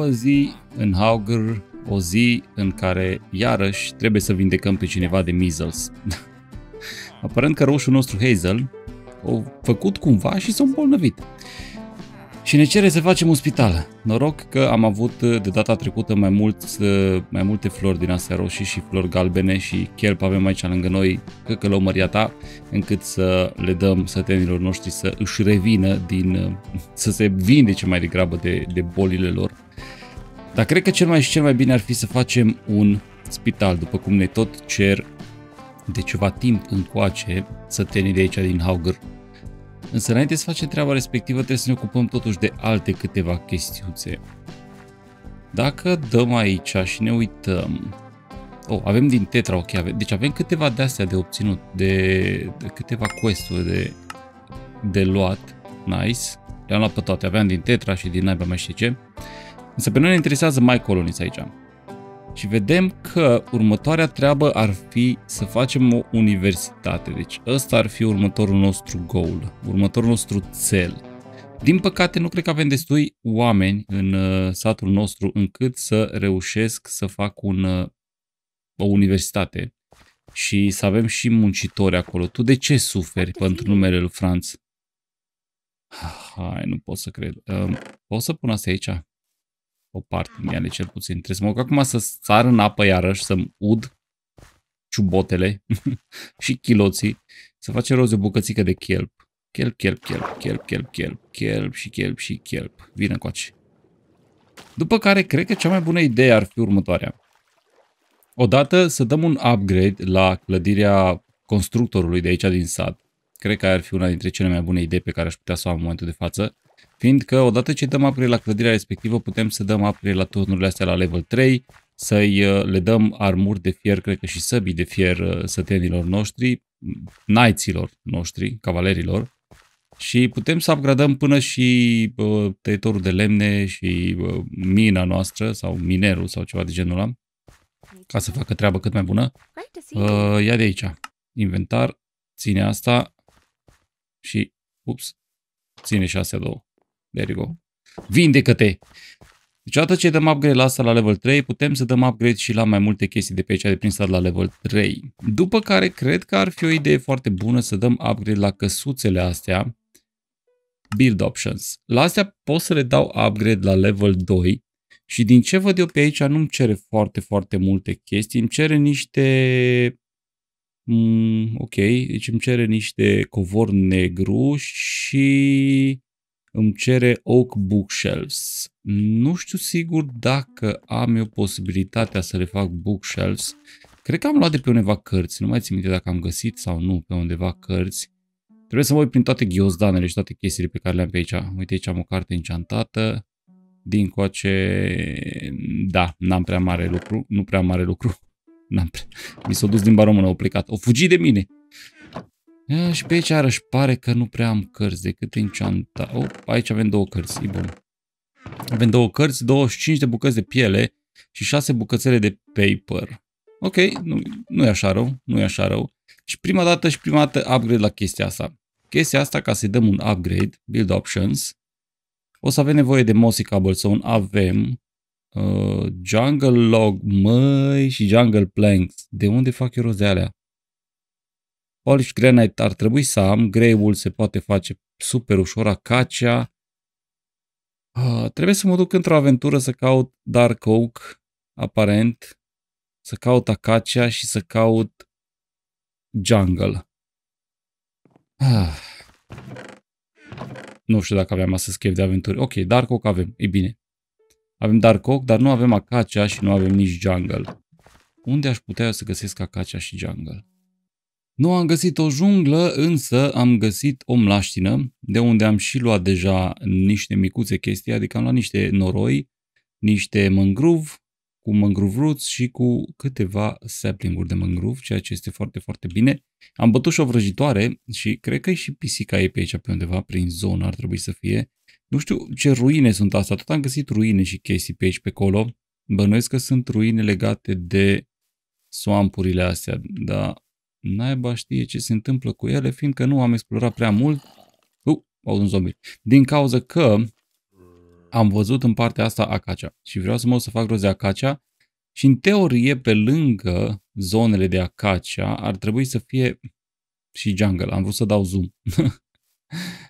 nouă zi în Haugr, o zi în care iarăși trebuie să vindecăm pe cineva de measles. Aparent că roșul nostru Hazel o făcut cumva și s-a îmbolnăvit. Și ne cere să facem un spital. Noroc că am avut de data trecută mai, mult, mai multe flori din astea roșii și flori galbene și chiar avem aici lângă noi, căcălăumăria ta, încât să le dăm sătenilor noștri să își revină din, să se vindece mai degrabă de, de bolile lor dar cred că cel mai și cel mai bine ar fi să facem un spital, după cum ne tot cer de ceva timp încoace sătenii de aici din Hauger. Însă înainte să facem treaba respectivă trebuie să ne ocupăm totuși de alte câteva chestiuțe. Dacă dăm aici și ne uităm... Oh, avem din Tetra, ok, avem, deci avem câteva de-astea de obținut, de, de câteva quest-uri de, de luat, nice. Le-am luat pe toate, aveam din Tetra și din naiba mai știu ce. Uh, Însă pe noi ne interesează mai coloniți aici. Și vedem că următoarea treabă ar fi să facem o universitate. Deci ăsta ar fi următorul nostru goal, următorul nostru cel. Din păcate, nu cred că avem destui oameni în uh, satul nostru încât să reușesc să fac un, uh, o universitate și să avem și muncitori acolo. Tu de ce suferi pentru numele lui Franț? Ah, hai, nu pot să cred. Uh, pot să pun asta aici? o parte din ele cel puțin. Trebuie să mă acum să sar în apă iarăși, să-mi ud ciubotele și chiloții, să face roze o bucățică de kelp. Kelp, kelp, kelp, kelp, kelp, kelp, kelp și kelp și kelp. Vine coace. După care, cred că cea mai bună idee ar fi următoarea. Odată să dăm un upgrade la clădirea constructorului de aici din sat. Cred că ar fi una dintre cele mai bune idei pe care aș putea să o am în momentul de față. Fiindcă odată ce dăm upgrade la clădirea respectivă, putem să dăm upgrade la turnurile astea la level 3, să-i uh, le dăm armuri de fier, cred că și săbii de fier uh, sătenilor noștri, knightsilor noștri, cavalerilor, și putem să upgradăm până și uh, tăietorul de lemne și uh, mina noastră sau minerul sau ceva de genul ăla ca să facă treaba cât mai bună. Uh, ia de aici. Inventar. Ține asta și ups, ține și astea două. There you go. Vindecă-te! Deci odată ce dăm upgrade la asta la level 3, putem să dăm upgrade și la mai multe chestii de pe aici de prin stat la level 3. După care cred că ar fi o idee foarte bună să dăm upgrade la căsuțele astea. Build options. La astea pot să le dau upgrade la level 2 și din ce văd eu pe aici nu-mi cere foarte, foarte multe chestii. Îmi cere niște... Mm, ok, deci îmi cere niște covor negru și îmi cere Oak Bookshelves. Nu știu sigur dacă am eu posibilitatea să le fac bookshelves. Cred că am luat de pe undeva cărți, nu mai țin minte dacă am găsit sau nu pe undeva cărți. Trebuie să mă uit prin toate ghiozdanele și toate chestiile pe care le-am pe aici. Uite aici am o carte înceantată. Din coace, da, n-am prea mare lucru, nu prea mare lucru. am prea... Mi s-a dus din baromână, au plecat. O fugi de mine! și pe aici arăși pare că nu prea am cărți decât prin ceanta. Oh, aici avem două cărți, e bun. Avem două cărți, 25 de bucăți de piele și 6 bucățele de paper. Ok, nu, nu e așa rău, nu e așa rău. Și prima dată și prima dată upgrade la chestia asta. Chestia asta, ca să-i dăm un upgrade, build options, o să avem nevoie de Mossy Cobblestone, avem uh, Jungle Log, măi, și Jungle Planks. De unde fac eu rost de alea? Polish Granite ar trebui să am, greul se poate face super ușor, acacia. Uh, trebuie să mă duc într-o aventură să caut Dark Oak, aparent, să caut acacia și să caut jungle. Uh. Nu știu dacă aveam să schimb de aventuri. Ok, Dark Oak avem, e bine. Avem Dark Oak, dar nu avem acacia și nu avem nici jungle. Unde aș putea eu să găsesc acacia și jungle? Nu am găsit o junglă, însă am găsit o mlaștină, de unde am și luat deja niște micuțe chestii, adică am luat niște noroi, niște mangrov cu mangrov roots și cu câteva sapling-uri de mangrov, ceea ce este foarte, foarte bine. Am bătut și o vrăjitoare și cred că și pisica e pe aici, pe undeva, prin zonă ar trebui să fie. Nu știu ce ruine sunt astea, tot am găsit ruine și chestii pe aici, pe acolo. Bănuiesc că sunt ruine legate de swampurile astea, dar naiba știe ce se întâmplă cu ele, fiindcă nu am explorat prea mult. Uh, au un zombie. Din cauza că am văzut în partea asta acacia și vreau să mă să fac roze acacia. și în teorie pe lângă zonele de acacia, ar trebui să fie și jungle. Am vrut să dau zoom.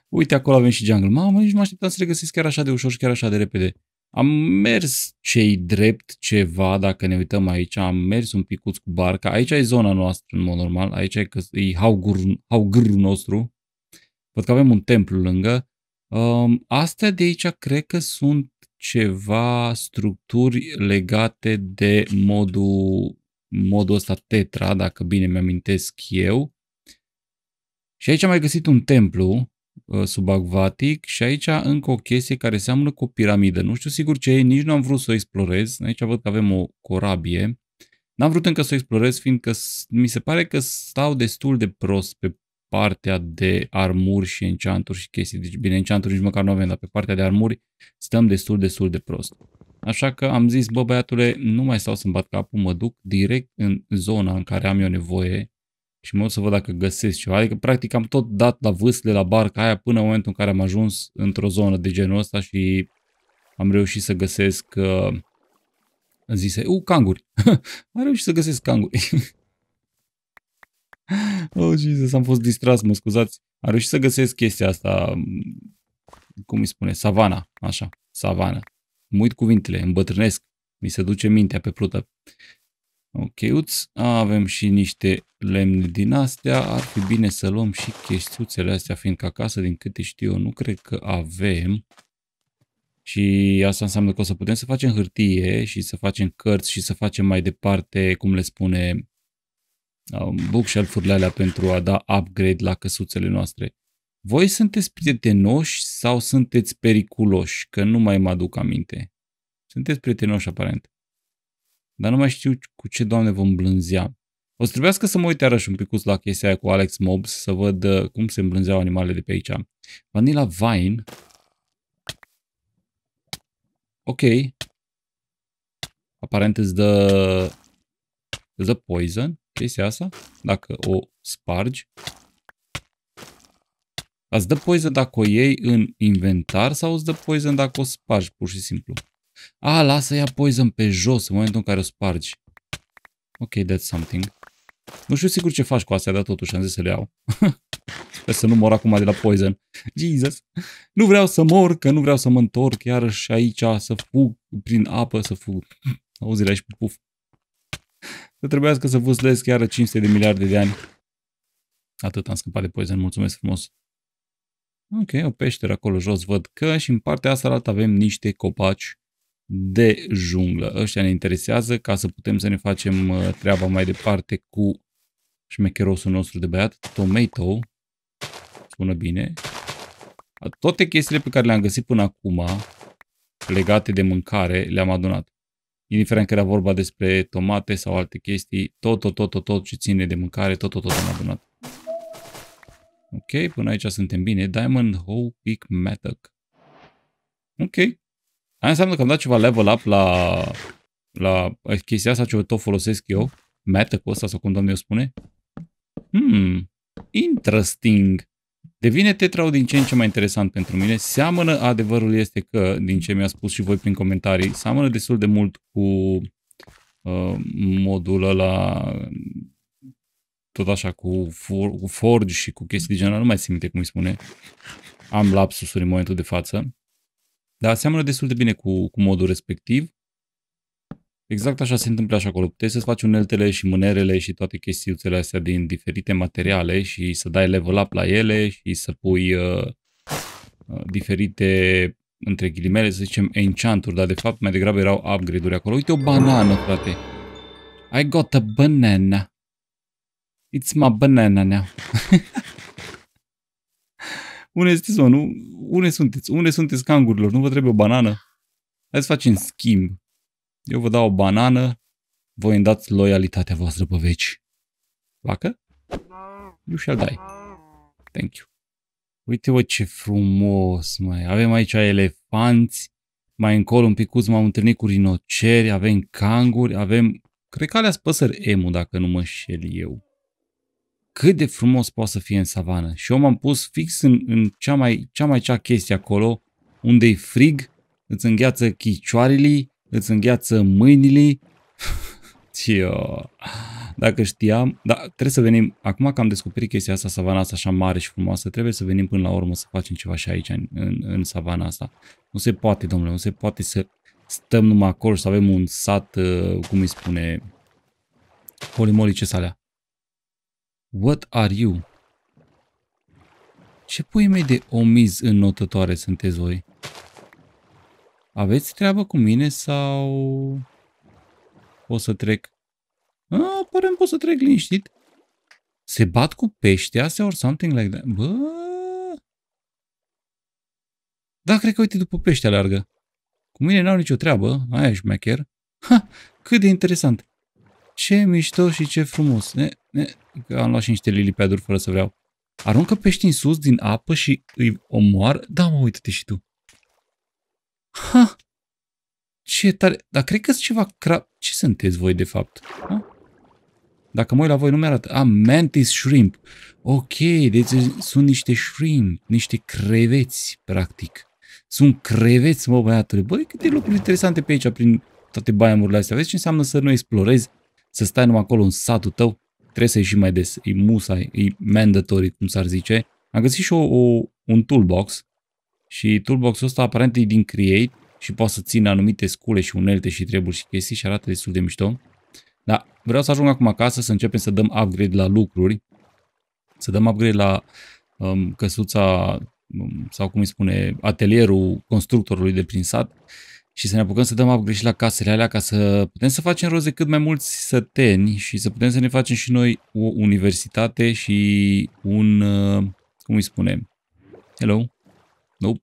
Uite, acolo avem și jungle. Mamă, nici nu mă așteptam să le găsesc chiar așa de ușor și chiar așa de repede. Am mers cei drept ceva, dacă ne uităm aici, am mers un picuț cu barca. Aici e zona noastră, în mod normal, aici e, că e haugur nostru. Văd că avem un templu lângă. Um, astea de aici cred că sunt ceva structuri legate de modul, modul ăsta tetra, dacă bine mi-amintesc eu. Și aici am mai găsit un templu Uh, subacvatic și aici încă o chestie care seamănă cu o piramidă. Nu știu sigur ce e, nici nu am vrut să o explorez. Aici văd că avem o corabie. N-am vrut încă să o explorez, fiindcă mi se pare că stau destul de prost pe partea de armuri și enchanturi și chestii. Deci, bine, enchanturi nici măcar nu avem, dar pe partea de armuri stăm destul, destul de prost. Așa că am zis, bă băiatule, nu mai stau să-mi bat capul, mă duc direct în zona în care am eu nevoie și mă duc să văd dacă găsesc ceva. Adică, practic, am tot dat la vâsle, la barca aia, până în momentul în care am ajuns într-o zonă de genul ăsta și am reușit să găsesc... Uh, zise, u, canguri. am reușit să găsesc canguri. oh, Jesus, am fost distras, mă scuzați. Am reușit să găsesc chestia asta, mm, cum îi spune, savana, așa, savana. Mă uit cuvintele, îmbătrânesc, mi se duce mintea pe plută. Ocheuț. Avem și niște lemne din astea. Ar fi bine să luăm și chestiuțele astea, fiindcă acasă, din câte știu eu, nu cred că avem. Și asta înseamnă că o să putem să facem hârtie și să facem cărți și să facem mai departe, cum le spune, um, bookshelf-urile alea pentru a da upgrade la căsuțele noastre. Voi sunteți prietenoși sau sunteți periculoși? Că nu mai mă aduc aminte. Sunteți prietenoși aparent. Dar nu mai știu cu ce, doamne, vom blânzea. O să trebuiască să mă uit iarăși un picuț la chestia aia cu Alex Mobs să văd uh, cum se îmblânzeau animalele de pe aici. Vanilla Vine. Ok. Aparent îți dă, îți dă poison chestia asta, dacă o spargi. Îți dă poison dacă o iei în inventar sau îți dă poison dacă o spargi, pur și simplu. A, lasă ia poison pe jos în momentul în care o spargi. Ok, that's something. Nu știu sigur ce faci cu astea, dar totuși am zis să le iau. Sper să nu mor acum de la poison. Jesus. Nu vreau să mor, că nu vreau să mă întorc iarăși aici, să fug prin apă, să fug. Auzi, aici pe puf. Să trebuiască să vâslesc chiar 500 de miliarde de ani. Atât am scăpat de poison, mulțumesc frumos. Ok, o peșteră acolo jos văd că și în partea asta altă avem niște copaci de junglă. Ăștia ne interesează ca să putem să ne facem uh, treaba mai departe cu șmecherosul nostru de băiat, Tomato, Spună bine. Toate chestiile pe care le-am găsit până acum, legate de mâncare, le-am adunat. Indiferent că era vorba despre tomate sau alte chestii, tot, tot, tot, tot, tot ce ține de mâncare, tot, tot, tot am adunat. Ok, până aici suntem bine. Diamond Hoe Pick Mattock. Ok, Aia înseamnă că am dat ceva level up la, la chestia asta ce tot folosesc eu. cu asta sau cum domnul spune. Hmm, interesting. Devine tetrau din ce în ce mai interesant pentru mine. Seamănă, adevărul este că, din ce mi-a spus și voi prin comentarii, seamănă destul de mult cu uh, modul ăla tot așa cu, for, cu forge și cu chestii de genul, nu mai simte cum îi spune. Am lapsusuri în momentul de față. Dar seamănă destul de bine cu, cu modul respectiv. Exact așa se întâmplă așa acolo. Puteți să-ți faci uneltele și mânerele și toate chestiuțele astea din diferite materiale și să dai level up la ele și să pui uh, uh diferite, între ghilimele, să zicem, enchanturi, dar de fapt mai degrabă erau upgrade-uri acolo. Uite o banană, frate! I got a banana! It's my banana now! Unde sunteți, mă, nu? Unde sunteți? Unde sunteți cangurilor? Nu vă trebuie o banană? Hai să facem schimb. Eu vă dau o banană, voi îmi dați loialitatea voastră pe veci. Vacă? You shall die. Thank you. Uite-vă ce frumos, mai. Avem aici elefanți, mai încolo un picuț m-am întâlnit cu rinoceri, avem canguri, avem... Cred că alea păsări emu, dacă nu mă șel eu cât de frumos poate să fie în savană. Și eu m-am pus fix în, în cea, mai, cea mai cea chestie acolo, unde e frig, îți îngheață chicioarele, îți îngheață mâinile. Tio, dacă știam, dar trebuie să venim, acum că am descoperit chestia asta, savana asta așa mare și frumoasă, trebuie să venim până la urmă să facem ceva și aici, în, în, în savana asta. Nu se poate, domnule, nu se poate să stăm numai acolo și să avem un sat, uh, cum îi spune, polimolice salea. What are you? Ce pui mei de omiz în notătoare sunteți voi? Aveți treabă cu mine sau... o să trec? Ah, părem pot să trec liniștit. Se bat cu pești astea or something like that. Bă! Da, cred că uite după pește alargă. Cu mine n-au nicio treabă, aia e șmecher. Ha, cât de interesant. Ce mișto și ce frumos. Ne, ne, că am luat și niște lilipeaduri fără să vreau. Aruncă pești în sus din apă și îi omoar. Da, mă, uite-te și tu. Ha! Ce tare! Dar cred că ceva crap... Ce sunteți voi, de fapt? Ha? Dacă mă uit la voi, nu mi-arată. Ah, mantis shrimp. Ok, deci sunt niște shrimp, niște creveți, practic. Sunt creveți, mă, băiatule. Băi, câte lucruri interesante pe aici, prin toate baiamurile astea. Vezi ce înseamnă să nu explorezi să stai numai acolo în satul tău, trebuie să ieși mai des, e musai, e mandatory, cum s-ar zice. Am găsit și o, o, un toolbox și toolboxul ăsta aparent e din Create și poate să țină anumite scule și unelte și treburi și chestii și arată destul de mișto. Dar vreau să ajung acum acasă să începem să dăm upgrade la lucruri, să dăm upgrade la um, căsuța um, sau cum îi spune, atelierul constructorului de prin sat și să ne apucăm să dăm upgrade și la casele alea ca să putem să facem roze cât mai mulți săteni și să putem să ne facem și noi o universitate și un... Uh, cum îi spunem? Hello? Nope.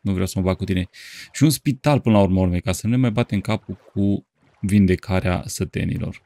Nu vreau să mă bag cu tine. Și un spital până la urmă, urme, ca să nu ne mai batem capul cu vindecarea sătenilor.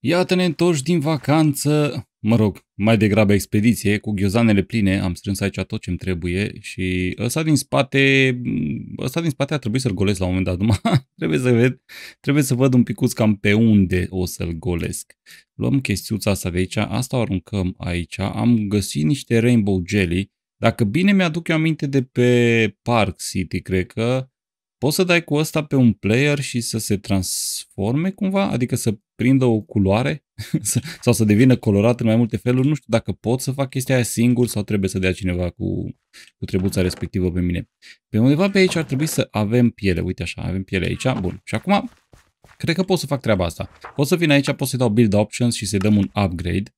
Iată ne întorci din vacanță mă rog, mai degrabă expediție, cu ghiozanele pline, am strâns aici tot ce-mi trebuie și ăsta din spate, mm, ăsta din spate a trebuit să-l golesc la un moment dat, numai trebuie să ved, trebuie să văd un picuț cam pe unde o să-l golesc. Luăm chestiuța asta de aici, asta o aruncăm aici, am găsit niște Rainbow Jelly, dacă bine mi-aduc eu aminte de pe Park City, cred că Poți să dai cu ăsta pe un player și să se transforme cumva? Adică să prindă o culoare sau să devină colorat în mai multe feluri? Nu știu dacă pot să fac chestia aia singur sau trebuie să dea cineva cu, cu trebuța respectivă pe mine. Pe undeva pe aici ar trebui să avem piele. Uite așa, avem piele aici. Bun. Și acum cred că pot să fac treaba asta. Pot să vin aici, pot să-i dau build options și să-i dăm un upgrade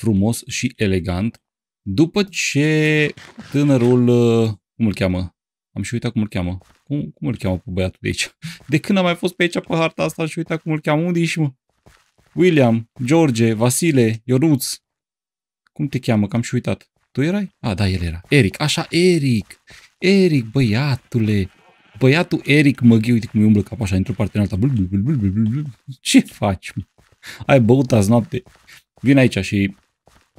frumos și elegant. După ce tânărul, uh, cum îl cheamă? Am și uitat cum îl cheamă. Cum, cum îl cheamă pe băiatul de aici? De când am mai fost pe aici pe harta asta și uita cum îl cheamă? Unde ești, mă? William, George, Vasile, Ionuț. Cum te cheamă? cam și uitat. Tu erai? A, da, el era. Eric. Așa, Eric. Eric, băiatule. Băiatul Eric Măghi, uite cum îi umblă cap așa, într-o parte în alta. Blub, blub, blub, blub, blub. Ce faci, mă? Ai băut azi noapte. Vin aici și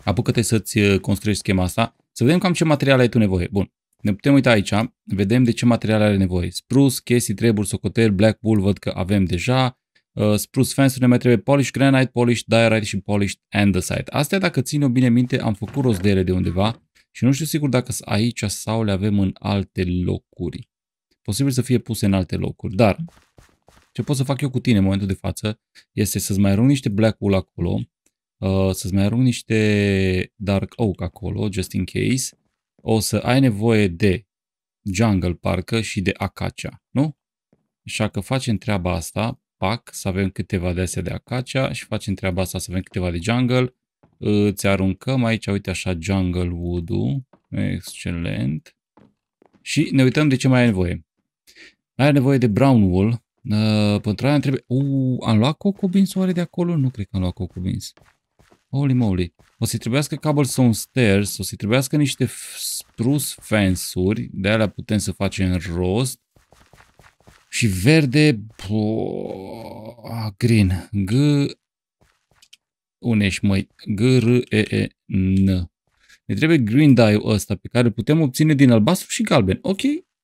apucă-te să-ți uh, construiești schema asta. Să vedem cam ce materiale ai tu nevoie. Bun. Ne putem uita aici, vedem de ce materiale are nevoie. Spruce, chestii, treburi, socoteri, black bull, văd că avem deja. Uh, spruce fence ne mai trebuie polish, granite, polish, diorite și polish andesite. Astea, dacă țin bine minte, am făcut rost de ele de undeva și nu știu sigur dacă sunt aici sau le avem în alte locuri. Posibil să fie puse în alte locuri, dar ce pot să fac eu cu tine în momentul de față este să-ți mai arunc niște black wool acolo, uh, să-ți mai arunc niște dark oak acolo, just in case, o să ai nevoie de jungle parcă și de acacia, nu? Așa că facem treaba asta, pac, să avem câteva de astea de acacia și facem treaba asta să avem câteva de jungle. Îți aruncăm aici, uite așa, jungle wood-ul. Excelent. Și ne uităm de ce mai ai nevoie. Ai nevoie de brown wool. Uh, pentru aia trebuie... Uh, am luat cocobins oare de acolo? Nu cred că am luat cocobins. Holy moly. O să-i trebuiască cobblestone stairs, o să-i trebuiască niște spruce fence-uri, de alea putem să facem rost. Și verde, bo, green, G, unde ești măi? G, R, E, E, N. Ne trebuie green dye ul ăsta pe care putem obține din albastru și galben. Ok,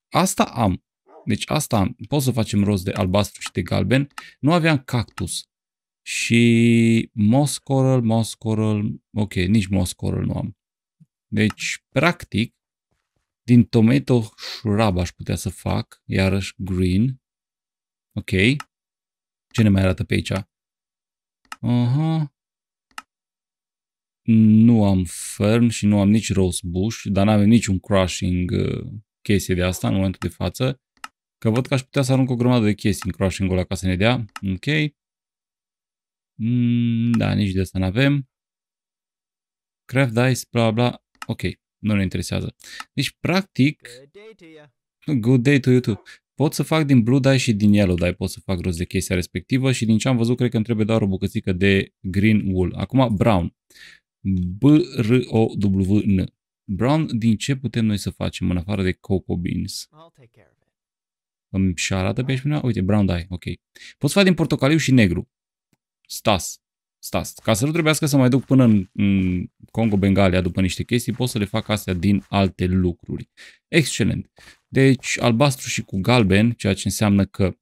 asta am. Deci asta am. Pot să facem rost de albastru și de galben. Nu aveam cactus și moss coral, ok, nici coral nu am. Deci, practic, din tomato shrub aș putea să fac, iarăși green. Ok. Ce ne mai arată pe aici? Aha. Uh -huh. Nu am fern și nu am nici rose bush, dar n am niciun crushing uh, chestie de asta în momentul de față. Că văd că aș putea să arunc o grămadă de chestii în crushing-ul ăla ca să ne dea. Ok. Mm, da, nici de asta nu avem Craft dice, bla bla. Ok, nu ne interesează. Deci, practic, good day to you too. Pot să fac din blue dye și din yellow dye, pot să fac rost de chestia respectivă și din ce am văzut, cred că îmi trebuie doar o bucățică de green wool. Acum, brown. B-R-O-W-N. Brown, din ce putem noi să facem în afară de cocoa beans? Îmi și arată pe aici Uite, brown dye, ok. Pot să fac din portocaliu și negru. Stas. Stas. Ca să nu trebuiască să mai duc până în, în Congo Bengalia după niște chestii, pot să le fac astea din alte lucruri. Excelent. Deci albastru și cu galben, ceea ce înseamnă că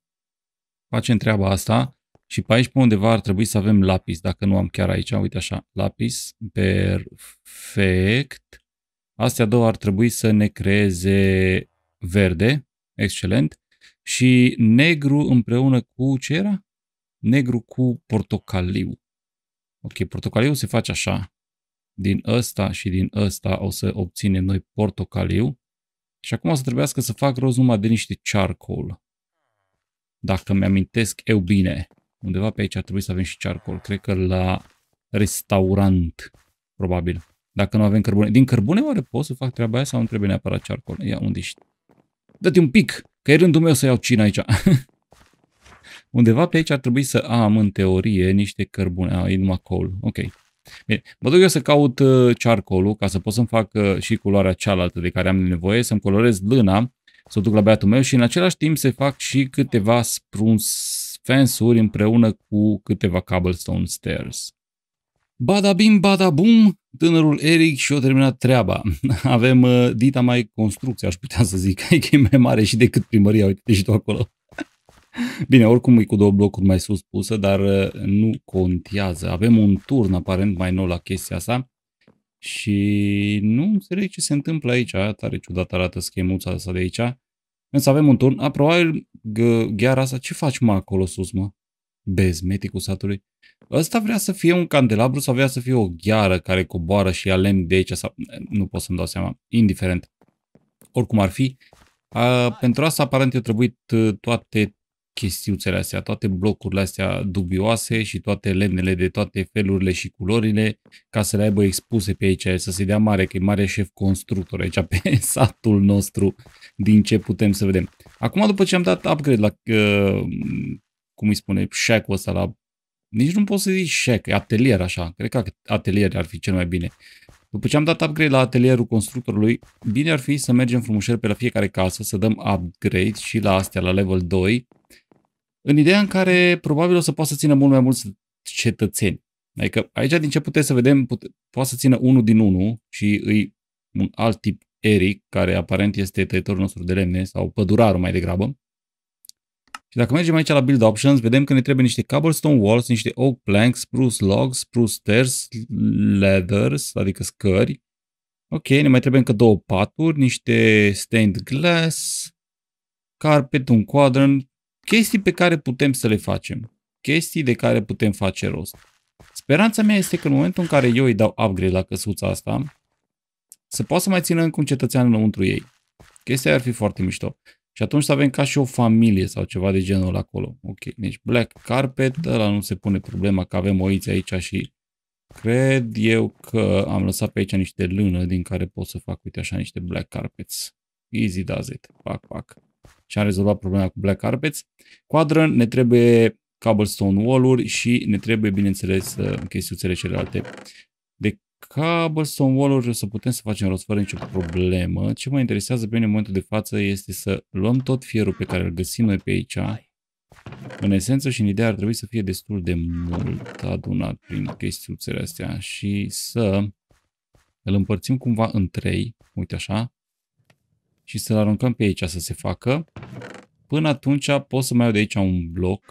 facem treaba asta și pe aici pe undeva ar trebui să avem lapis, dacă nu am chiar aici, uite așa, lapis, perfect. Astea două ar trebui să ne creeze verde, excelent. Și negru împreună cu ce era? negru cu portocaliu. Ok, portocaliu se face așa. Din ăsta și din ăsta o să obținem noi portocaliu. Și acum o să trebuiască să fac roz numai de niște charcoal. Dacă mi-amintesc eu bine. Undeva pe aici ar trebui să avem și charcoal. Cred că la restaurant, probabil. Dacă nu avem cărbune. Din cărbune oare pot să fac treaba aia sau nu trebuie neapărat charcoal? Ia, unde ești? Dă-te un pic, că e rândul meu să iau cină aici. Undeva pe aici ar trebui să am, în teorie, niște cărbune. A, e numai coal. Ok. Bine, mă duc eu să caut uh, charcoal ca să pot să-mi fac uh, și culoarea cealaltă de care am nevoie, să-mi colorez lâna, să o duc la băiatul meu și în același timp se fac și câteva spruns fensuri împreună cu câteva cobblestone stairs. Bada bim, bada bum, tânărul Eric și-o terminat treaba. Avem uh, dita mai construcție, aș putea să zic, că e mai mare și decât primăria, uite și tu acolo. Bine, oricum e cu două blocuri mai sus pusă, dar uh, nu contează. Avem un turn aparent mai nou la chestia asta și nu înțeleg ce se întâmplă aici. Tare ciudat arată schemuța asta de aici. Însă avem un turn. A, probabil gheara asta. Ce faci, mă, acolo sus, mă? Bezmeticul satului. Ăsta vrea să fie un candelabru sau vrea să fie o gheară care coboară și ia lemn de aici sau... Uh, nu pot să-mi dau seama. Indiferent. Oricum ar fi. A, pentru asta aparent eu trebuit uh, toate chestiuțele astea, toate blocurile astea dubioase și toate lemnele de toate felurile și culorile ca să le aibă expuse pe aici, să se dea mare, că e mare șef constructor aici pe satul nostru, din ce putem să vedem. Acum, după ce am dat upgrade la, uh, cum îi spune, shack-ul ăsta la nici nu pot să zic șec, atelier așa, cred că atelier ar fi cel mai bine. După ce am dat upgrade la atelierul constructorului, bine ar fi să mergem frumușel pe la fiecare casă, să dăm upgrade și la astea, la level 2 în ideea în care probabil o să poată să țină mult mai mulți cetățeni. Adică aici din ce puteți să vedem, pute, poate să țină unul din unul și îi un alt tip Eric, care aparent este tăietorul nostru de lemne sau pădurarul mai degrabă. Și dacă mergem aici la Build Options, vedem că ne trebuie niște cobblestone walls, niște oak planks, spruce logs, spruce stairs, ladders, adică scări. Ok, ne mai trebuie încă două paturi, niște stained glass, carpet, un quadrant, Chestii pe care putem să le facem. Chestii de care putem face rost. Speranța mea este că în momentul în care eu îi dau upgrade la căsuța asta, să poată să mai țină încă un cetățean înăuntru ei. Chestia ar fi foarte mișto. Și atunci să avem ca și o familie sau ceva de genul acolo. Ok, deci black carpet, ăla nu se pune problema că avem oiți aici și cred eu că am lăsat pe aici niște lână din care pot să fac, uite așa, niște black carpets. Easy does it. Pac, pac și am rezolvat problema cu black carpets. Quadrant ne trebuie cobblestone wall-uri și ne trebuie, bineînțeles, uh, chestiuțele celelalte. De cobblestone wall-uri o să putem să facem rost fără nicio problemă. Ce mă interesează pe mine în momentul de față este să luăm tot fierul pe care îl găsim noi pe aici. În esență și în ideea ar trebui să fie destul de mult adunat prin chestiuțele astea și să îl împărțim cumva în trei, uite așa, și să-l aruncăm pe aici să se facă. Până atunci pot să mai iau de aici un bloc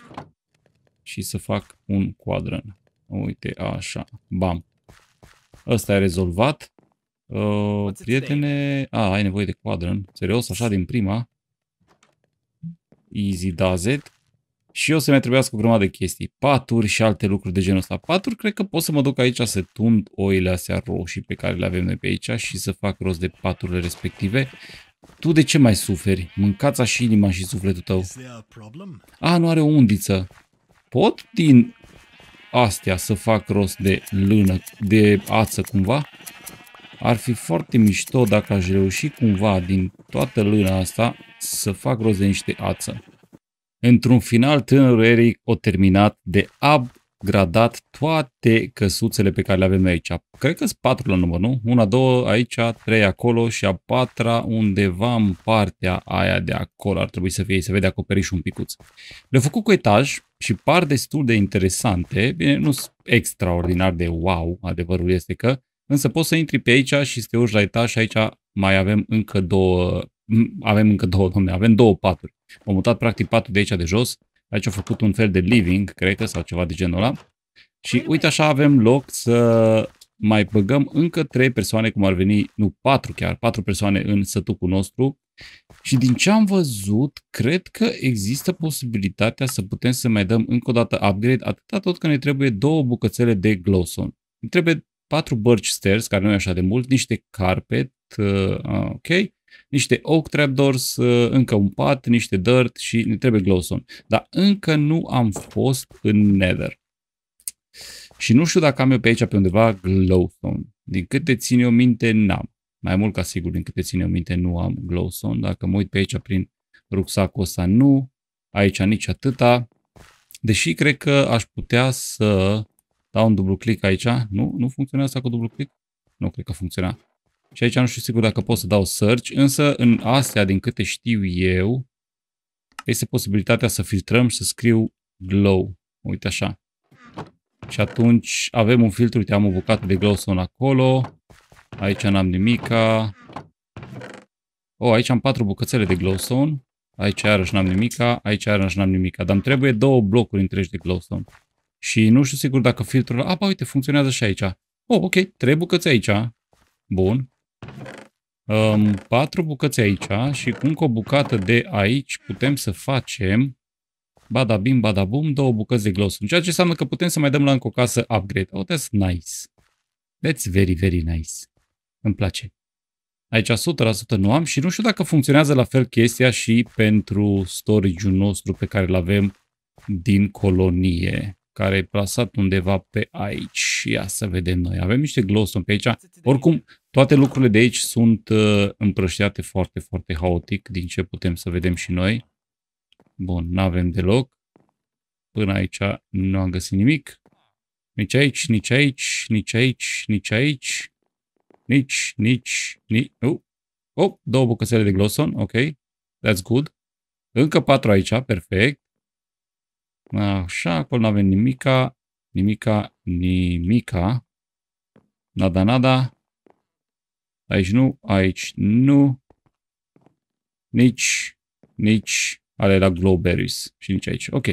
și să fac un quadran. Uite, așa, bam. Ăsta e rezolvat. Uh, prietene, a, ah, ai nevoie de quadran? serios, așa din prima. Easy does it. Și eu să mai trebuiască o grămadă de chestii, paturi și alte lucruri de genul ăsta. Paturi, cred că pot să mă duc aici să tund oile astea roșii pe care le avem noi pe aici și să fac rost de paturile respective. Tu de ce mai suferi? Mâncața și inima și sufletul tău. A, nu are o undiță. Pot din astea să fac rost de lână, de ață cumva? Ar fi foarte mișto dacă aș reuși cumva din toată lâna asta să fac rost de niște ață. Într-un final, tânărul Eric o terminat de ab gradat toate căsuțele pe care le avem aici. Cred că sunt patru la număr, nu? Una, două, aici, trei acolo și a patra undeva în partea aia de acolo ar trebui să fie, să vede acoperișul un picuț. le au făcut cu etaj și par destul de interesante, bine, nu sunt extraordinar de wow, adevărul este că, însă poți să intri pe aici și să te urci la etaj și aici mai avem încă două, avem încă două, domne, avem două paturi. Am mutat practic patul de aici de jos Aici au făcut un fel de living, cred că, sau ceva de genul ăla. Și uite așa avem loc să mai băgăm încă trei persoane, cum ar veni, nu, patru chiar, patru persoane în sătucul nostru. Și din ce am văzut, cred că există posibilitatea să putem să mai dăm încă o dată upgrade, atâta tot că ne trebuie două bucățele de glosson. Ne trebuie patru Birch stairs, care nu e așa de mult, niște carpet, uh, ok, niște oak trapdoors, uh, încă un pat, niște dirt și ne trebuie glowstone. Dar încă nu am fost în nether. Și nu știu dacă am eu pe aici pe undeva glowstone. Din câte țin eu minte, n-am. Mai mult ca sigur, din câte țin eu minte, nu am glowstone. Dacă mă uit pe aici prin rucsacul ăsta, nu. Aici nici atâta. Deși cred că aș putea să dau un dublu click aici. Nu? Nu funcționează asta cu dublu click? Nu cred că funcționează. Și aici nu știu sigur dacă pot să dau search, însă în astea, din câte știu eu, este posibilitatea să filtrăm și să scriu glow. Uite așa. Și atunci avem un filtru, uite, am o bucată de glowstone acolo. Aici n-am nimica. Oh, aici am patru bucățele de glowstone. Aici iarăși n-am nimica, aici iarăși n-am nimica. Dar îmi trebuie două blocuri întregi de glowstone. Și nu știu sigur dacă filtrul... A, uite, funcționează și aici. Oh, ok, trei bucăți aici. Bun um, patru bucăți aici și cu încă o bucată de aici putem să facem badabim, badabum, două bucăți de glosum. Ceea ce înseamnă că putem să mai dăm la încă o casă upgrade. Oh, that's nice. That's very, very nice. Îmi place. Aici 100% nu am și nu știu dacă funcționează la fel chestia și pentru storage-ul nostru pe care îl avem din colonie, care e plasat undeva pe aici. Ia să vedem noi. Avem niște glosum pe aici. Oricum, toate lucrurile de aici sunt uh, împrăștiate foarte, foarte haotic, din ce putem să vedem și noi. Bun, nu avem deloc. Până aici nu am găsit nimic. Nici aici, nici aici, nici aici, nici aici, nici, nici, nici... Uh. Oh, două bucățele de gloson, ok. That's good. Încă patru aici, perfect. Așa, acolo nu avem nimica, nimica, nimica. Nada, nada. Aici nu, aici nu. Nici, nici ale la Glowberries și nici aici. Ok.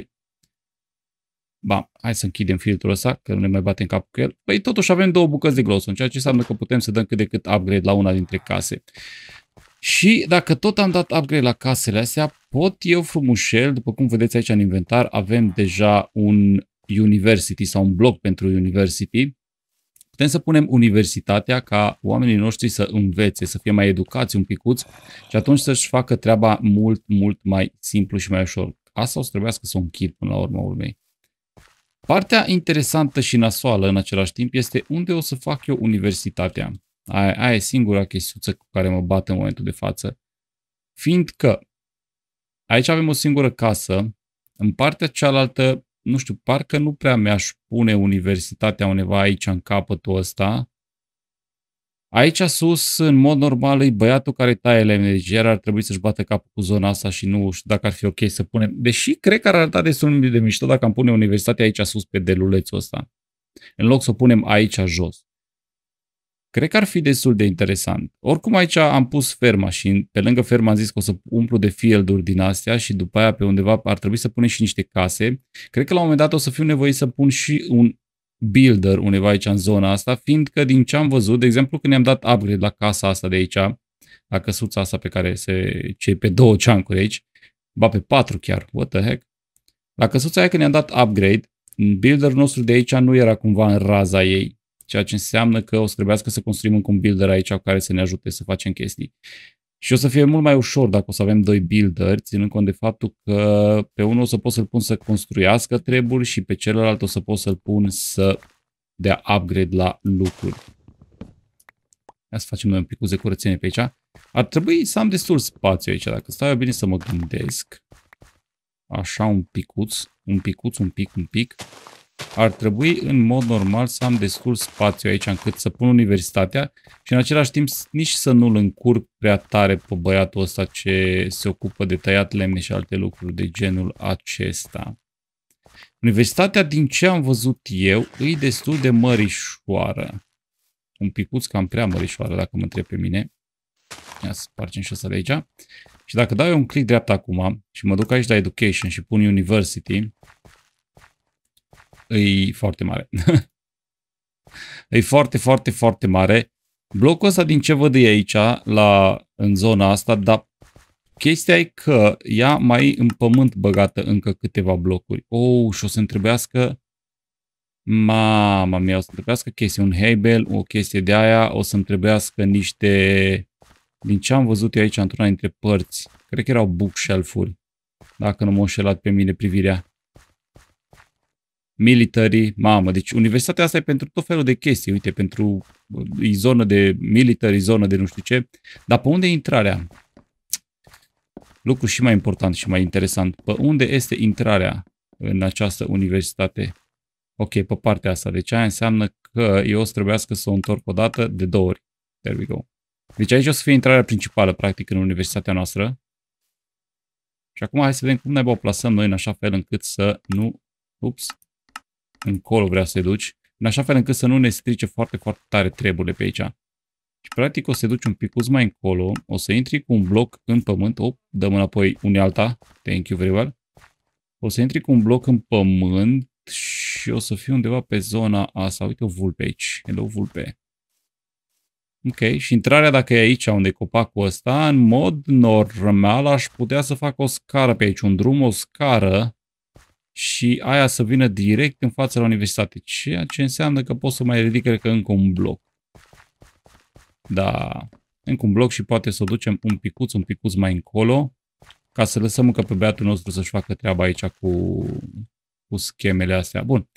Bam, hai să închidem filtrul ăsta, că nu ne mai batem cap cu el. Păi totuși avem două bucăți de glosson, ceea ce înseamnă că putem să dăm cât de cât upgrade la una dintre case. Și dacă tot am dat upgrade la casele astea, pot eu frumușel, după cum vedeți aici în inventar, avem deja un university sau un bloc pentru university Putem să punem universitatea ca oamenii noștri să învețe, să fie mai educați un picuț și atunci să-și facă treaba mult, mult mai simplu și mai ușor. Asta o să trebuiască să o închid până la urma urmei. Partea interesantă și nasoală în același timp este unde o să fac eu universitatea. Aia, aia e singura chestiuță cu care mă bat în momentul de față. Fiindcă aici avem o singură casă, în partea cealaltă nu știu, parcă nu prea mi-aș pune universitatea undeva aici în capătul ăsta. Aici sus, în mod normal, e băiatul care taie lemne, deci iar ar trebui să-și bată capul cu zona asta și nu știu dacă ar fi ok să punem. Deși cred că ar arăta da destul de mișto dacă am pune universitatea aici sus pe delulețul ăsta. În loc să o punem aici jos. Cred că ar fi destul de interesant. Oricum aici am pus ferma și pe lângă ferma am zis că o să umplu de fielduri din astea și după aia pe undeva ar trebui să punem și niște case. Cred că la un moment dat o să fiu nevoit să pun și un builder undeva aici în zona asta, fiindcă din ce am văzut, de exemplu când ne-am dat upgrade la casa asta de aici, la căsuța asta pe care se, cei pe două ceancuri aici, ba pe patru chiar, what the heck, la căsuța aia când ne-am dat upgrade, builder nostru de aici nu era cumva în raza ei ceea ce înseamnă că o să trebuiască să construim încă un builder aici care să ne ajute să facem chestii. Și o să fie mult mai ușor dacă o să avem doi builder, ținând cont de faptul că pe unul o să pot să-l pun să construiască treburi și pe celălalt o să pot să-l pun să dea upgrade la lucruri. Ia să facem noi un pic de curățenie pe aici. Ar trebui să am destul spațiu aici, dacă stau eu bine să mă gândesc. Așa un picuț, un picuț, un pic, un pic ar trebui în mod normal să am destul spațiu aici încât să pun universitatea și în același timp nici să nu-l încurc prea tare pe băiatul ăsta ce se ocupă de tăiat lemne și alte lucruri de genul acesta. Universitatea, din ce am văzut eu, e destul de mărișoară. Un picuț cam prea mărișoară, dacă mă întreb pe mine. Ia parcem și ăsta de aici. Și dacă dau eu un click dreapta acum și mă duc aici la Education și pun University, e foarte mare. e foarte, foarte, foarte mare. Blocul ăsta din ce văd e aici, la, în zona asta, dar chestia e că ea mai în pământ băgată încă câteva blocuri. Oh, și o să întrebească Mama mea, o să întrebească trebuiască chestii, un Hebel, o chestie de aia, o să întrebească niște... Din ce am văzut eu aici într-una dintre părți, cred că erau bookshelf-uri, dacă nu m-a pe mine privirea military, mamă, deci universitatea asta e pentru tot felul de chestii, uite, pentru e zonă de military, zonă de nu știu ce, dar pe unde e intrarea? Lucru și mai important și mai interesant, pe unde este intrarea în această universitate? Ok, pe partea asta, deci aia înseamnă că eu o să trebuiască să o întorc o dată de două ori. There we go. Deci aici o să fie intrarea principală, practic, în universitatea noastră. Și acum hai să vedem cum ne o plasăm noi în așa fel încât să nu... Ups, încolo vrea să te duci, în așa fel încât să nu ne strice foarte, foarte tare treburile pe aici. Și practic o să te duci un pic mai încolo, o să intri cu un bloc în pământ, op, dăm înapoi unealta, thank you very well. O să intri cu un bloc în pământ și o să fiu undeva pe zona asta, uite o vulpe aici, hello vulpe. Ok, și intrarea dacă e aici unde e copacul ăsta, în mod normal aș putea să fac o scară pe aici, un drum, o scară și aia să vină direct în fața la universitate, ceea ce înseamnă că pot să mai ridic, cred că, încă un bloc. Da, încă un bloc și poate să o ducem un picuț, un picuț mai încolo, ca să lăsăm încă pe beatul nostru să-și facă treaba aici cu, cu schemele astea. Bun,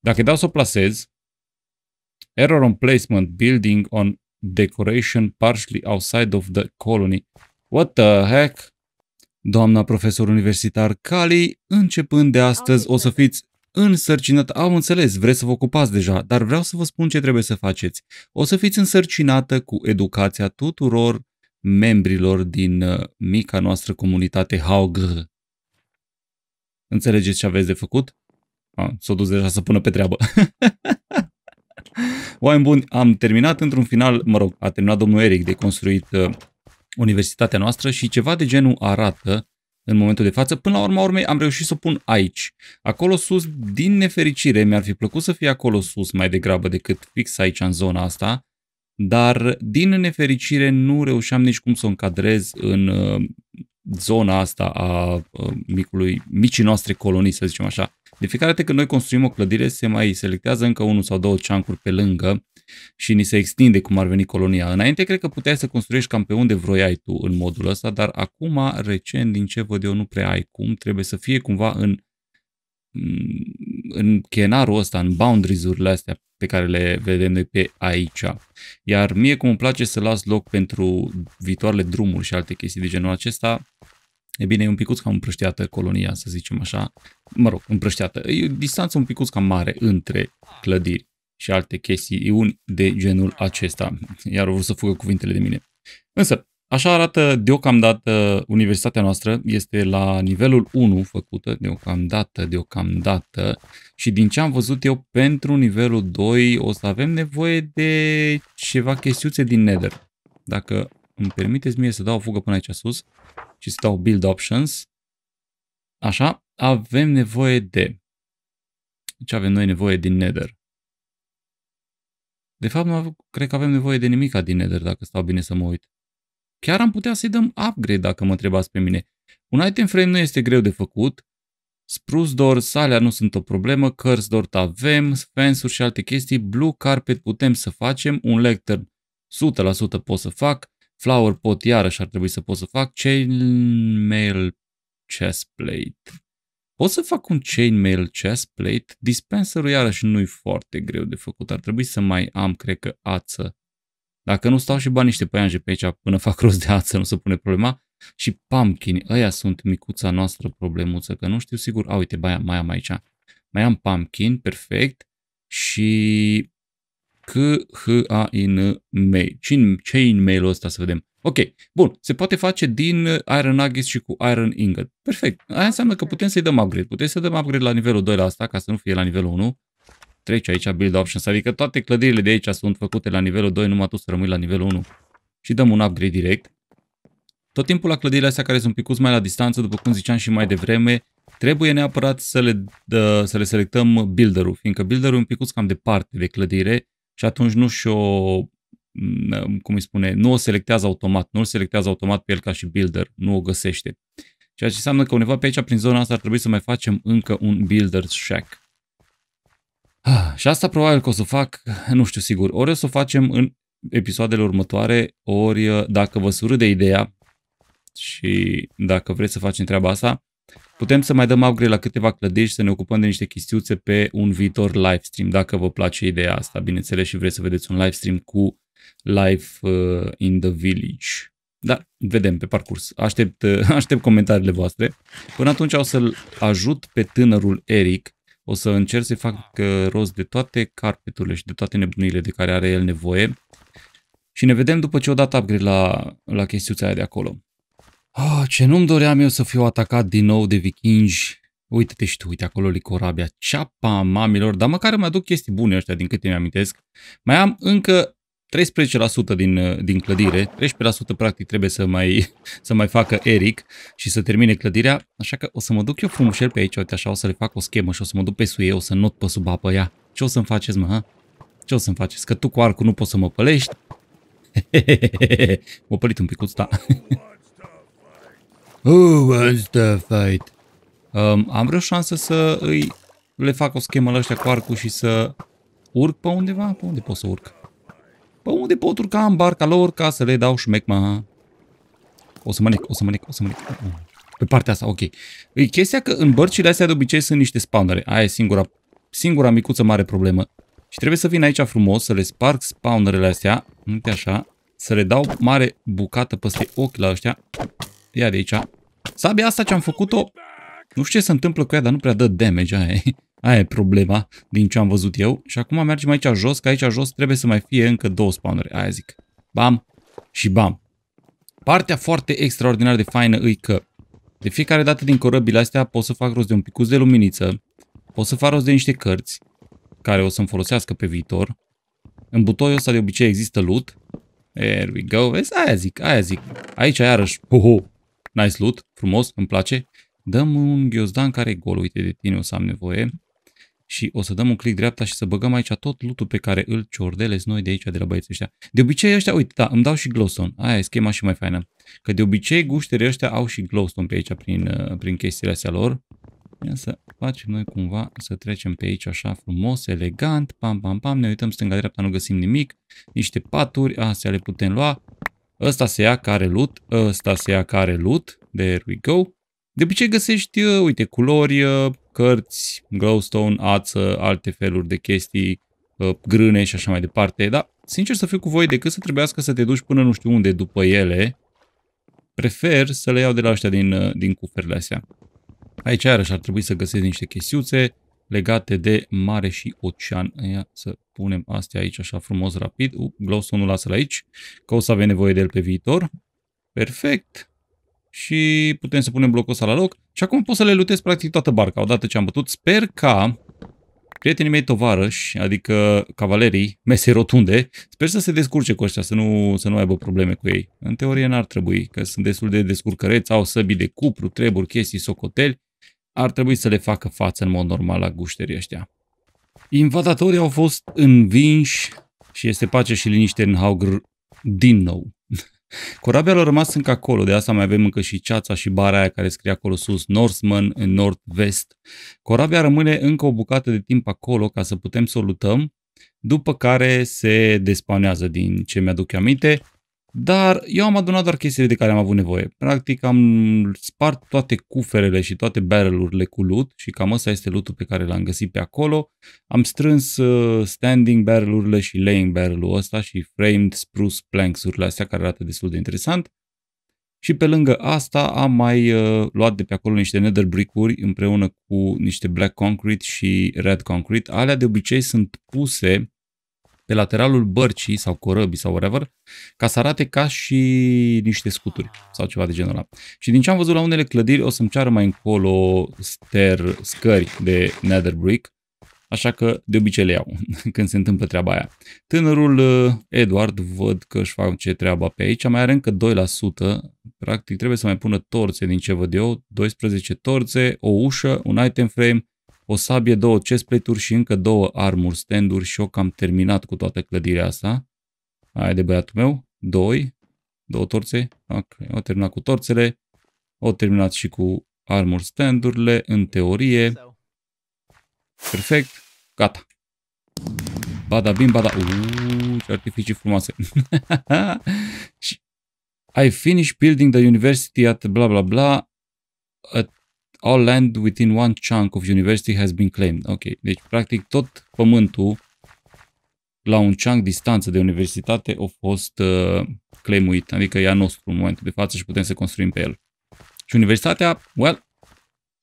dacă dau să o plasez, error on placement building on decoration partially outside of the colony. What the heck? Doamna profesor universitar Cali, începând de astăzi o să fiți însărcinată. Am înțeles, vreți să vă ocupați deja, dar vreau să vă spun ce trebuie să faceți. O să fiți însărcinată cu educația tuturor membrilor din uh, mica noastră comunitate Haug. Înțelegeți ce aveți de făcut? S-a o dus deja să pună pe treabă. Oameni buni, am terminat într-un final, mă rog, a terminat domnul Eric de construit uh, universitatea noastră și ceva de genul arată în momentul de față. Până la urma urmei am reușit să o pun aici. Acolo sus, din nefericire, mi-ar fi plăcut să fie acolo sus mai degrabă decât fix aici în zona asta, dar din nefericire nu reușeam nici cum să o încadrez în uh, zona asta a uh, micului, micii noastre colonii, să zicem așa. De fiecare dată când noi construim o clădire, se mai selectează încă unul sau două ceancuri pe lângă și ni se extinde cum ar veni colonia. Înainte cred că puteai să construiești cam pe unde vroiai tu în modul ăsta, dar acum, recent, din ce văd eu, nu prea ai cum. Trebuie să fie cumva în, în chenarul ăsta, în boundaries-urile astea pe care le vedem noi pe aici. Iar mie cum îmi place să las loc pentru viitoarele drumuri și alte chestii de genul acesta, E bine, e un picuț cam împrășteată colonia, să zicem așa. Mă rog, împrășteată. E o distanță un picuț cam mare între clădiri și alte chestii de genul acesta. Iar vreau să fugă cuvintele de mine. Însă, Așa arată deocamdată universitatea noastră, este la nivelul 1 făcută deocamdată, deocamdată și din ce am văzut eu pentru nivelul 2 o să avem nevoie de ceva chestiuțe din Nether. Dacă îmi permiteți mie să dau o fugă până aici sus și să dau build options, așa, avem nevoie de ce avem noi nevoie din Nether? De fapt, nu cred că avem nevoie de nimica din Nether dacă stau bine să mă uit. Chiar am putea să-i dăm upgrade dacă mă întrebați pe mine. Un item frame nu este greu de făcut. Spruce door, salea nu sunt o problemă, Curse door avem, fence și alte chestii, blue carpet putem să facem, un lectern 100% pot să fac, flower pot iarăși ar trebui să pot să fac, chainmail chestplate o să fac un chainmail chest plate. Dispenserul iarăși nu-i foarte greu de făcut. Ar trebui să mai am, cred că, ață. Dacă nu stau și bani niște păianje pe aici până fac rost de ață, nu se pune problema. Și pumpkin, ăia sunt micuța noastră problemuță, că nu știu sigur. A, uite, mai am aici. Mai am pumpkin, perfect. Și C, H, A, I, N, M. Chainmail-ul ăsta să vedem. Ok, bun, se poate face din Iron Nuggets și cu Iron Ingot. Perfect. Aia înseamnă că putem să-i dăm upgrade. Putem să dăm upgrade la nivelul 2 la asta, ca să nu fie la nivelul 1. Treci aici build options, adică toate clădirile de aici sunt făcute la nivelul 2, numai tu să rămâi la nivelul 1. Și dăm un upgrade direct. Tot timpul la clădirile astea care sunt picuți mai la distanță, după cum ziceam și mai devreme, trebuie neapărat să le, dă, să le selectăm builder-ul, fiindcă builder-ul e un picuț cam departe de clădire și atunci nu și-o Mm, cum îi spune, nu o selectează automat, nu îl selectează automat pe el ca și builder, nu o găsește. Ceea ce înseamnă că undeva pe aici, prin zona asta, ar trebui să mai facem încă un builder shack. Ah, și asta probabil că o să fac, nu știu sigur, ori o să o facem în episoadele următoare, ori uh, dacă vă de ideea și dacă vreți să facem treaba asta, putem să mai dăm upgrade la câteva clădiri și să ne ocupăm de niște chestiuțe pe un viitor livestream, dacă vă place ideea asta, bineînțeles, și vreți să vedeți un livestream cu Life uh, in the Village. Da, vedem pe parcurs. Aștept, uh, aștept comentariile voastre. Până atunci o să-l ajut pe tânărul Eric. O să încerc să-i fac uh, rost de toate carpeturile și de toate nebunile de care are el nevoie. Și ne vedem după ce o dat upgrade la, la chestiuța aia de acolo. Oh, ce nu-mi doream eu să fiu atacat din nou de vikingi. Uite-te și tu, uite acolo licorabia, ceapa mamilor, dar măcar îmi aduc chestii bune ăștia din câte mi-amintesc. Mai am încă 13% din, uh, din clădire, 13% practic trebuie să mai, să mai facă Eric și să termine clădirea, așa că o să mă duc eu frumușel pe aici, uite așa, o să le fac o schemă și o să mă duc pe suie, o să not pe sub apă, ia. Ce o să-mi faceți, mă, ha? Ce o să-mi faceți? Că tu cu arcul nu poți să mă pălești? m-a pălit un picuț, da. Who wants oh, to fight? Um, am vreo șansă să îi le fac o schemă la ăștia cu arcul și să urc pe undeva? Pe unde pot să urc? Pe unde pot urca în barca lor ca să le dau șmecma? O să mă nec, o să mă nec, o să mă nec. Mm, pe partea asta, ok. E chestia că în bărcile astea de obicei sunt niște spawnere. Aia e singura, singura micuță mare problemă. Și trebuie să vin aici frumos, să le sparg spawnerele astea. Uite așa. Să le dau mare bucată peste ochi la ăștia. Ia de aici. Sabia asta ce-am făcut-o... Nu știu ce se întâmplă cu ea, dar nu prea dă damage aia. Aia e problema din ce am văzut eu. Și acum mergem aici jos, că aici jos trebuie să mai fie încă două spawnere. Aia zic. Bam și bam. Partea foarte extraordinar de faină e că de fiecare dată din corăbile astea pot să fac rost de un picuț de luminiță, pot să fac rost de niște cărți, care o să-mi folosească pe viitor. În butoiul ăsta de obicei există loot. There we go. Vezi? Aia zic, aia zic. Aici iarăși, ho. nice loot, frumos, îmi place. Dăm un ghiozdan care e gol, uite de tine o să am nevoie și o să dăm un click dreapta și să băgăm aici tot lutul pe care îl ciordelez noi de aici, de la băieții ăștia. De obicei ăștia, uite, da, îmi dau și glowstone. Aia e schema și mai faină. Că de obicei gușterii ăștia au și glowstone pe aici prin, uh, prin chestiile astea lor. Ia să facem noi cumva să trecem pe aici așa frumos, elegant, pam, pam, pam, ne uităm stânga-dreapta, nu găsim nimic, niște paturi, astea le putem lua, ăsta se ia care lut, ăsta se ia care lut, there we go, de obicei găsești, uh, uite, culori, uh, cărți, glowstone, ață, alte feluri de chestii, uh, grâne și așa mai departe, dar sincer să fiu cu voi, decât să trebuiască să te duci până nu știu unde după ele, prefer să le iau de la ăștia din, din cuferile astea. Aici iarăși ar trebui să găsești niște chestiuțe legate de mare și ocean. Ia să punem astea aici așa frumos, rapid. glowstone-ul lasă aici, că o să avem nevoie de el pe viitor. Perfect și putem să punem blocul ăsta la loc. Și acum pot să le lutez practic toată barca odată ce am bătut. Sper ca prietenii mei tovarăși, adică cavalerii, mese rotunde, sper să se descurce cu ăștia, să nu, să nu aibă probleme cu ei. În teorie n-ar trebui, că sunt destul de descurcăreți, au săbii de cupru, treburi, chestii, socoteli. Ar trebui să le facă față în mod normal la gușterii ăștia. Invadatorii au fost învinși și este pace și liniște în Haugr din nou. Corabia a rămas încă acolo, de asta mai avem încă și ceața și bara aia care scrie acolo sus, Northman, în nord-vest. Corabia rămâne încă o bucată de timp acolo ca să putem să o lutăm, după care se despanează din ce mi-aduc aminte dar eu am adunat doar chestiile de care am avut nevoie. Practic am spart toate cuferele și toate barrelurile cu loot și cam ăsta este lutul pe care l-am găsit pe acolo. Am strâns uh, standing barrelurile și laying barrelul ăsta și framed spruce planks-urile astea care arată destul de interesant. Și pe lângă asta am mai uh, luat de pe acolo niște nether brick-uri împreună cu niște black concrete și red concrete. Alea de obicei sunt puse pe lateralul bărcii sau corăbii sau whatever, ca să arate ca și niște scuturi sau ceva de genul ăla. Și din ce am văzut la unele clădiri, o să-mi ceară mai încolo ster, scări de nether brick, așa că de obicei le iau când se întâmplă treaba aia. Tânărul uh, Edward văd că își face treaba pe aici, mai are încă 2%, practic trebuie să mai pună torțe din ce văd eu, 12 torțe, o ușă, un item frame, o sabie, două chestplate-uri și încă două armur standuri și eu cam terminat cu toată clădirea asta. Aia de băiatul meu, doi, două torțe, Ok, o terminat cu torțele, o terminat și cu armor standurile, în teorie. Perfect, gata. Bada bim, bada, uuu, ce artificii frumoase. I finished building the university at bla bla bla at all land within one chunk of university has been claimed. Ok, deci practic tot pământul la un chunk distanță de universitate a fost uh, claimuit, adică e a nostru în momentul de față și putem să construim pe el. Și universitatea, well,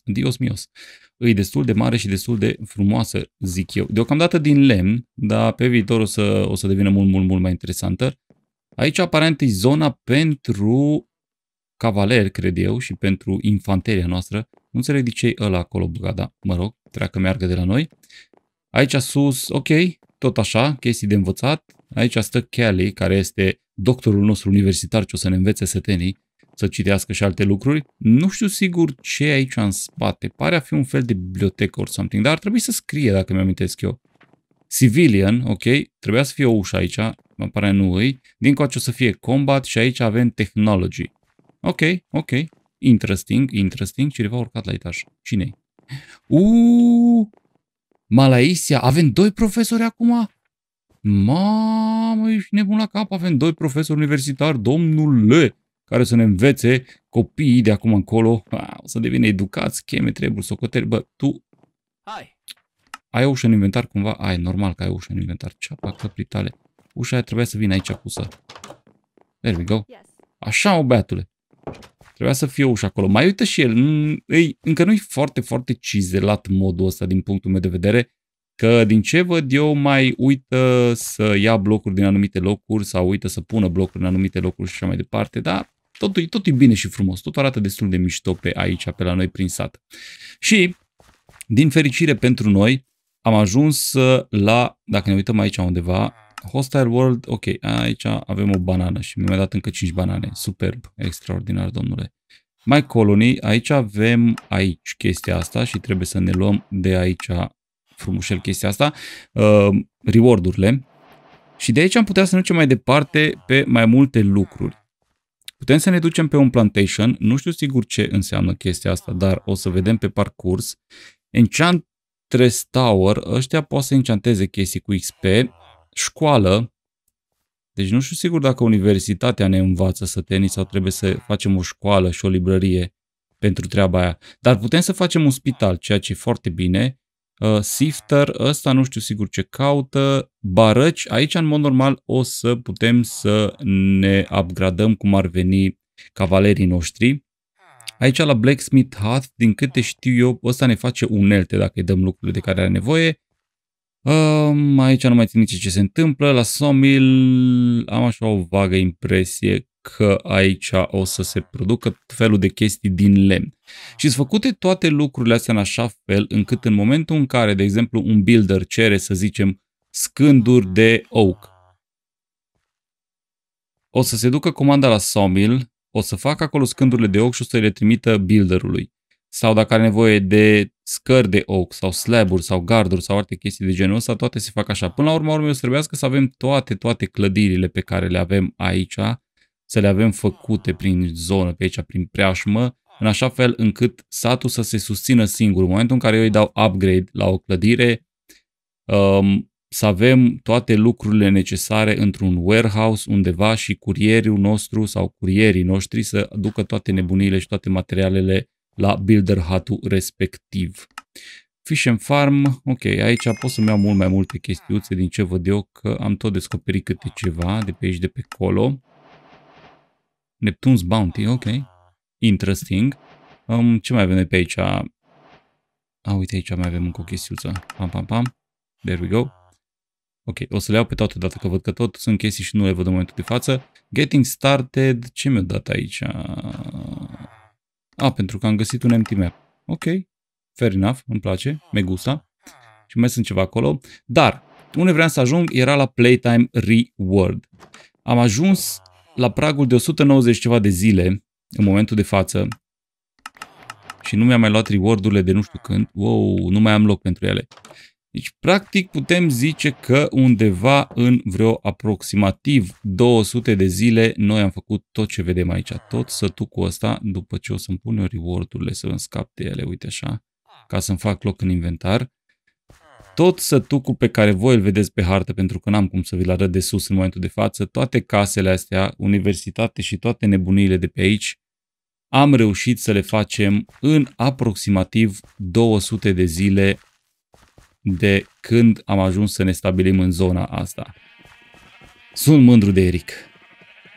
dios mios, e destul de mare și destul de frumoasă, zic eu. Deocamdată din lemn, dar pe viitor o să, o să devină mult, mult, mult mai interesantă. Aici aparent e zona pentru cavaleri, cred eu, și pentru infanteria noastră. Nu înțeleg de ce ăla acolo băgat, dar mă rog, treacă meargă de la noi. Aici sus, ok, tot așa, chestii de învățat. Aici stă Kelly, care este doctorul nostru universitar ce o să ne învețe setenii să citească și alte lucruri. Nu știu sigur ce e aici în spate. Pare a fi un fel de bibliotecă or something, dar ar trebui să scrie dacă mi-amintesc eu. Civilian, ok, trebuia să fie o ușă aici, mă pare nu îi. Din coace o să fie combat și aici avem technology. Ok, ok, Interesting, interesting. Cineva a urcat la etaj. cine -i? Uuu! Malaysia, avem doi profesori acum? Mamă, ești nebun la cap, avem doi profesori universitari, domnule, care să ne învețe copiii de acum încolo. o să devină educați, cheme, trebuie socoteri. Bă, tu Hai. ai ușă în inventar cumva? Ai, normal că ai ușă în inventar. Ce apac tale? Ușa aia trebuia să vină aici pusă. There we go. Așa, o băiatule. Trebuia să fie ușa acolo. Mai uită și el, ei, încă nu-i foarte, foarte cizelat modul ăsta din punctul meu de vedere, că din ce văd eu mai uită să ia blocuri din anumite locuri sau uită să pună blocuri în anumite locuri și așa mai departe, dar totul, totul e bine și frumos, totul arată destul de mișto pe aici, pe la noi prin sat. Și, din fericire pentru noi, am ajuns uh, la, dacă ne uităm aici undeva, Hostile World, ok, aici avem o banană și mi-a dat încă 5 banane. Superb, extraordinar, domnule. My Colony, aici avem aici chestia asta și trebuie să ne luăm de aici frumușel chestia asta, uh, reward-urile. Și de aici am putea să ne ducem mai departe pe mai multe lucruri. Putem să ne ducem pe un plantation, nu știu sigur ce înseamnă chestia asta, dar o să vedem pe parcurs. Enchantress Tower, ăștia poate să enchanteze chestii cu XP școală, deci nu știu sigur dacă universitatea ne învață să tenis sau trebuie să facem o școală și o librărie pentru treaba aia. Dar putem să facem un spital, ceea ce e foarte bine. Uh, sifter, ăsta nu știu sigur ce caută. Barăci, aici în mod normal o să putem să ne upgradăm cum ar veni cavalerii noștri. Aici la Blacksmith Hat, din câte știu eu, ăsta ne face unelte dacă îi dăm lucrurile de care are nevoie. Um, aici nu mai țin nici ce se întâmplă. La Somil am așa o vagă impresie că aici o să se producă tot felul de chestii din lemn. Și sunt făcute toate lucrurile astea în așa fel încât în momentul în care, de exemplu, un builder cere, să zicem, scânduri de oak, o să se ducă comanda la Somil, o să facă acolo scândurile de oak și o să le trimită builderului sau dacă are nevoie de scări de oak sau slaburi sau garduri sau alte chestii de genul ăsta, toate se fac așa. Până la urmă, urmă o să trebuiască să avem toate, toate clădirile pe care le avem aici, să le avem făcute prin zonă, pe aici, prin preașmă, în așa fel încât satul să se susțină singur. În momentul în care eu îi dau upgrade la o clădire, um, să avem toate lucrurile necesare într-un warehouse undeva și curierul nostru sau curierii noștri să aducă toate nebunile și toate materialele la builder hatul respectiv. Fish and Farm, ok, aici pot să-mi iau mult mai multe chestiuțe din ce văd eu, că am tot descoperit câte ceva de pe aici, de pe colo. Neptune's Bounty, ok, interesting. Um, ce mai avem de pe aici? A, ah, uite, aici mai avem încă o chestiuță. Pam, pam, pam. There we go. Ok, o să le iau pe toate odată, că văd că tot sunt chestii și nu le văd în momentul de față. Getting started, ce mi-a dat aici? A, pentru că am găsit un empty map. Ok, fair enough, îmi place, me gusta. Și mai sunt ceva acolo. Dar, unde vreau să ajung era la Playtime Reward. Am ajuns la pragul de 190 ceva de zile în momentul de față și nu mi-am mai luat reward-urile de nu știu când. Wow, nu mai am loc pentru ele. Deci, practic, putem zice că undeva în vreo aproximativ 200 de zile noi am făcut tot ce vedem aici, tot cu ăsta, după ce o să-mi pun eu reward-urile să-mi scap de ele, uite așa, ca să-mi fac loc în inventar. Tot sătucul pe care voi îl vedeți pe hartă, pentru că n-am cum să vi-l arăt de sus în momentul de față, toate casele astea, universitate și toate nebuniile de pe aici, am reușit să le facem în aproximativ 200 de zile de când am ajuns să ne stabilim în zona asta. Sunt mândru de Eric.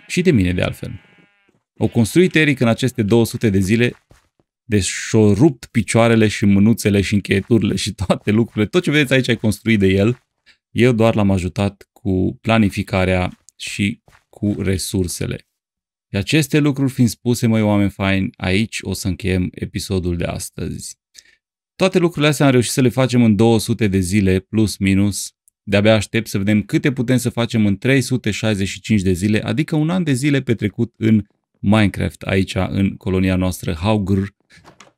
Și de mine, de altfel. O construit Eric în aceste 200 de zile, de și rupt picioarele și mânuțele și încheieturile și toate lucrurile. Tot ce vedeți aici ai construit de el. Eu doar l-am ajutat cu planificarea și cu resursele. De aceste lucruri fiind spuse, mai oameni faini, aici o să încheiem episodul de astăzi. Toate lucrurile astea am reușit să le facem în 200 de zile, plus minus. De-abia aștept să vedem câte putem să facem în 365 de zile, adică un an de zile petrecut în Minecraft, aici, în colonia noastră, Haugr.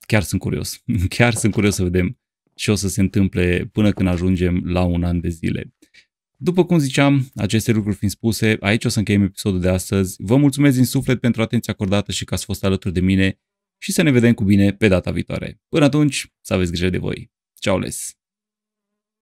Chiar sunt curios. Chiar sunt curios să vedem ce o să se întâmple până când ajungem la un an de zile. După cum ziceam, aceste lucruri fiind spuse, aici o să încheiem episodul de astăzi. Vă mulțumesc din suflet pentru atenția acordată și că ați fost alături de mine și să ne vedem cu bine pe data viitoare. Până atunci, să aveți grijă de voi. Ceau les!